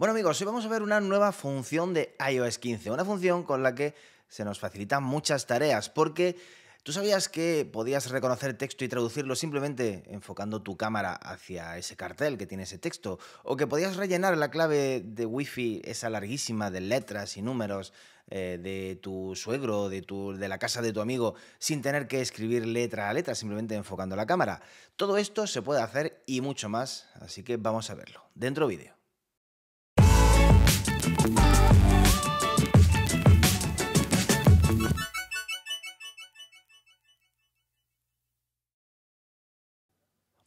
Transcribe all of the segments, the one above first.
Bueno amigos, hoy vamos a ver una nueva función de iOS 15, una función con la que se nos facilitan muchas tareas, porque tú sabías que podías reconocer texto y traducirlo simplemente enfocando tu cámara hacia ese cartel que tiene ese texto, o que podías rellenar la clave de Wi-Fi, esa larguísima de letras y números eh, de tu suegro, de, tu, de la casa de tu amigo, sin tener que escribir letra a letra, simplemente enfocando la cámara. Todo esto se puede hacer y mucho más, así que vamos a verlo. Dentro vídeo.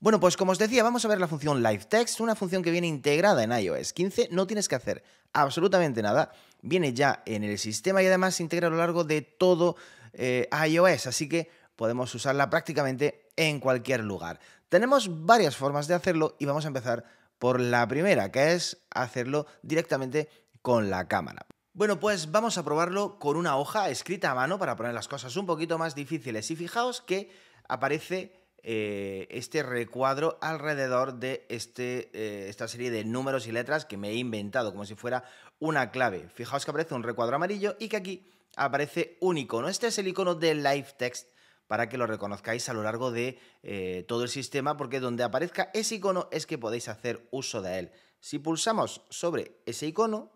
Bueno, pues como os decía, vamos a ver la función Live Text, una función que viene integrada en iOS 15, no tienes que hacer absolutamente nada, viene ya en el sistema y además se integra a lo largo de todo eh, iOS, así que podemos usarla prácticamente en cualquier lugar. Tenemos varias formas de hacerlo y vamos a empezar por la primera, que es hacerlo directamente con la cámara. Bueno, pues vamos a probarlo con una hoja escrita a mano para poner las cosas un poquito más difíciles y fijaos que aparece eh, este recuadro alrededor de este, eh, esta serie de números y letras que me he inventado, como si fuera una clave. Fijaos que aparece un recuadro amarillo y que aquí aparece un icono. Este es el icono de Live Text para que lo reconozcáis a lo largo de eh, todo el sistema, porque donde aparezca ese icono es que podéis hacer uso de él. Si pulsamos sobre ese icono,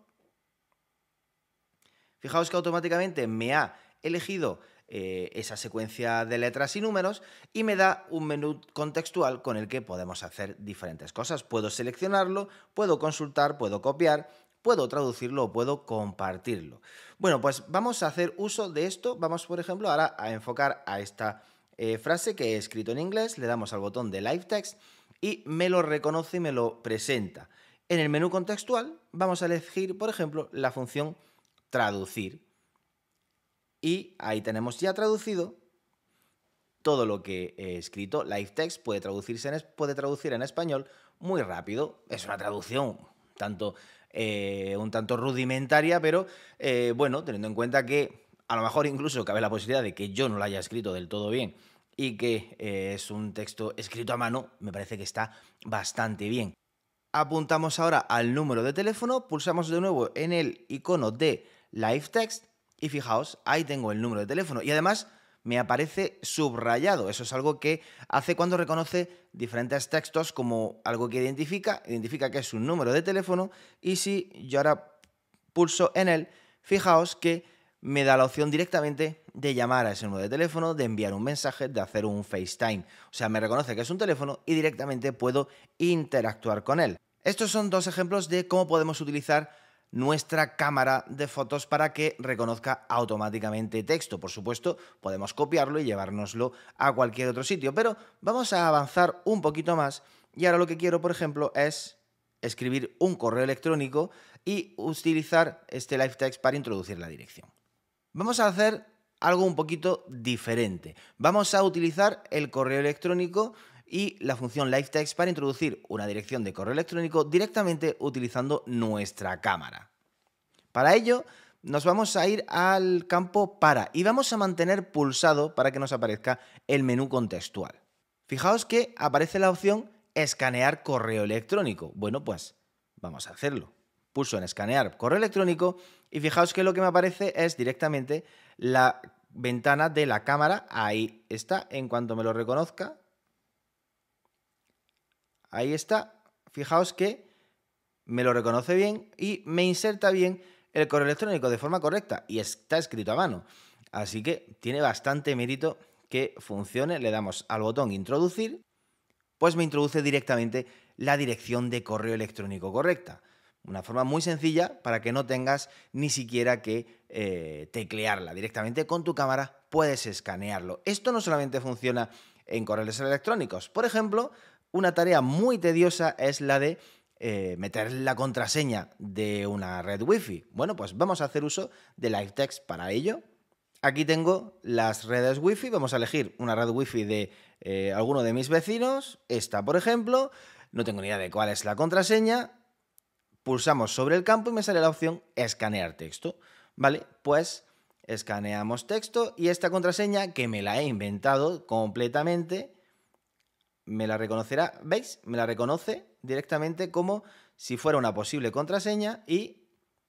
fijaos que automáticamente me ha elegido eh, esa secuencia de letras y números y me da un menú contextual con el que podemos hacer diferentes cosas. Puedo seleccionarlo, puedo consultar, puedo copiar, puedo traducirlo o puedo compartirlo. Bueno, pues vamos a hacer uso de esto. Vamos, por ejemplo, ahora a enfocar a esta eh, frase que he escrito en inglés. Le damos al botón de Live Text y me lo reconoce y me lo presenta. En el menú contextual vamos a elegir, por ejemplo, la función traducir. Y ahí tenemos ya traducido todo lo que he escrito. Live text puede, traducirse en, puede traducir en español muy rápido. Es una traducción tanto, eh, un tanto rudimentaria, pero eh, bueno, teniendo en cuenta que a lo mejor incluso cabe la posibilidad de que yo no lo haya escrito del todo bien y que eh, es un texto escrito a mano, me parece que está bastante bien. Apuntamos ahora al número de teléfono, pulsamos de nuevo en el icono de Live Text y fijaos, ahí tengo el número de teléfono. Y además me aparece subrayado. Eso es algo que hace cuando reconoce diferentes textos como algo que identifica, identifica que es un número de teléfono. Y si yo ahora pulso en él, fijaos que me da la opción directamente de llamar a ese número de teléfono, de enviar un mensaje, de hacer un FaceTime. O sea, me reconoce que es un teléfono y directamente puedo interactuar con él. Estos son dos ejemplos de cómo podemos utilizar nuestra cámara de fotos para que reconozca automáticamente texto. Por supuesto, podemos copiarlo y llevárnoslo a cualquier otro sitio, pero vamos a avanzar un poquito más y ahora lo que quiero, por ejemplo, es escribir un correo electrónico y utilizar este live text para introducir la dirección. Vamos a hacer algo un poquito diferente. Vamos a utilizar el correo electrónico y la función Live para introducir una dirección de correo electrónico directamente utilizando nuestra cámara. Para ello, nos vamos a ir al campo para y vamos a mantener pulsado para que nos aparezca el menú contextual. Fijaos que aparece la opción escanear correo electrónico. Bueno, pues vamos a hacerlo. Pulso en escanear correo electrónico y fijaos que lo que me aparece es directamente la ventana de la cámara. Ahí está, en cuanto me lo reconozca, Ahí está. Fijaos que me lo reconoce bien y me inserta bien el correo electrónico de forma correcta y está escrito a mano. Así que tiene bastante mérito que funcione. Le damos al botón introducir, pues me introduce directamente la dirección de correo electrónico correcta. Una forma muy sencilla para que no tengas ni siquiera que eh, teclearla. Directamente con tu cámara puedes escanearlo. Esto no solamente funciona en correos electrónicos. Por ejemplo, una tarea muy tediosa es la de eh, meter la contraseña de una red Wi-Fi. Bueno, pues vamos a hacer uso de LiveText para ello. Aquí tengo las redes Wi-Fi. Vamos a elegir una red Wi-Fi de eh, alguno de mis vecinos. Esta, por ejemplo. No tengo ni idea de cuál es la contraseña. Pulsamos sobre el campo y me sale la opción escanear texto. Vale, pues escaneamos texto y esta contraseña que me la he inventado completamente me la reconocerá, ¿veis? Me la reconoce directamente como si fuera una posible contraseña y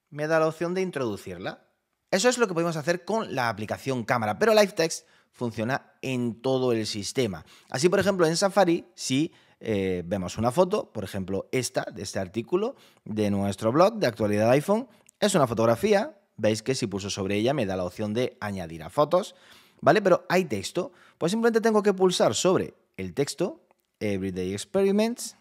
me da la opción de introducirla. Eso es lo que podemos hacer con la aplicación cámara, pero LiveText funciona en todo el sistema. Así, por ejemplo, en Safari, si eh, vemos una foto, por ejemplo, esta de este artículo de nuestro blog de actualidad iPhone, es una fotografía, veis que si pulso sobre ella me da la opción de añadir a fotos, ¿vale? Pero hay texto, pues simplemente tengo que pulsar sobre el texto Everyday Experiments,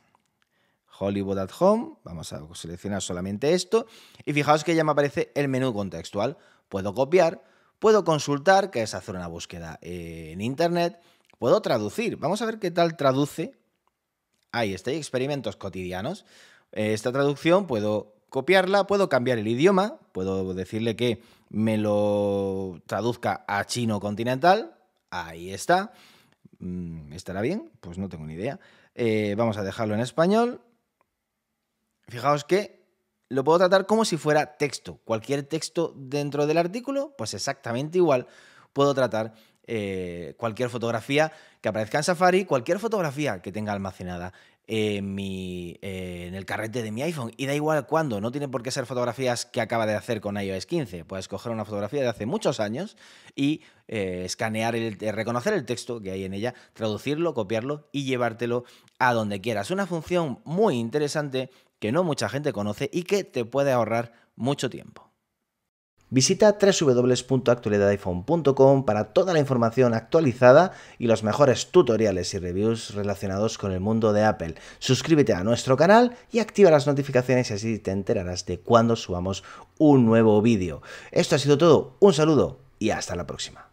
Hollywood at Home, vamos a seleccionar solamente esto, y fijaos que ya me aparece el menú contextual. Puedo copiar, puedo consultar, que es hacer una búsqueda en Internet, puedo traducir, vamos a ver qué tal traduce. Ahí está, experimentos cotidianos. Esta traducción puedo copiarla, puedo cambiar el idioma, puedo decirle que me lo traduzca a chino continental, ahí está. Mm, ¿Estará bien? Pues no tengo ni idea. Eh, vamos a dejarlo en español. Fijaos que lo puedo tratar como si fuera texto. Cualquier texto dentro del artículo, pues exactamente igual puedo tratar eh, cualquier fotografía que aparezca en Safari, cualquier fotografía que tenga almacenada mi, eh, en el carrete de mi iPhone. Y da igual cuándo, no tiene por qué ser fotografías que acaba de hacer con iOS 15. Puedes coger una fotografía de hace muchos años y eh, escanear, el, eh, reconocer el texto que hay en ella, traducirlo, copiarlo y llevártelo a donde quieras. Una función muy interesante que no mucha gente conoce y que te puede ahorrar mucho tiempo. Visita www.actualidadiphone.com para toda la información actualizada y los mejores tutoriales y reviews relacionados con el mundo de Apple. Suscríbete a nuestro canal y activa las notificaciones y así te enterarás de cuando subamos un nuevo vídeo. Esto ha sido todo, un saludo y hasta la próxima.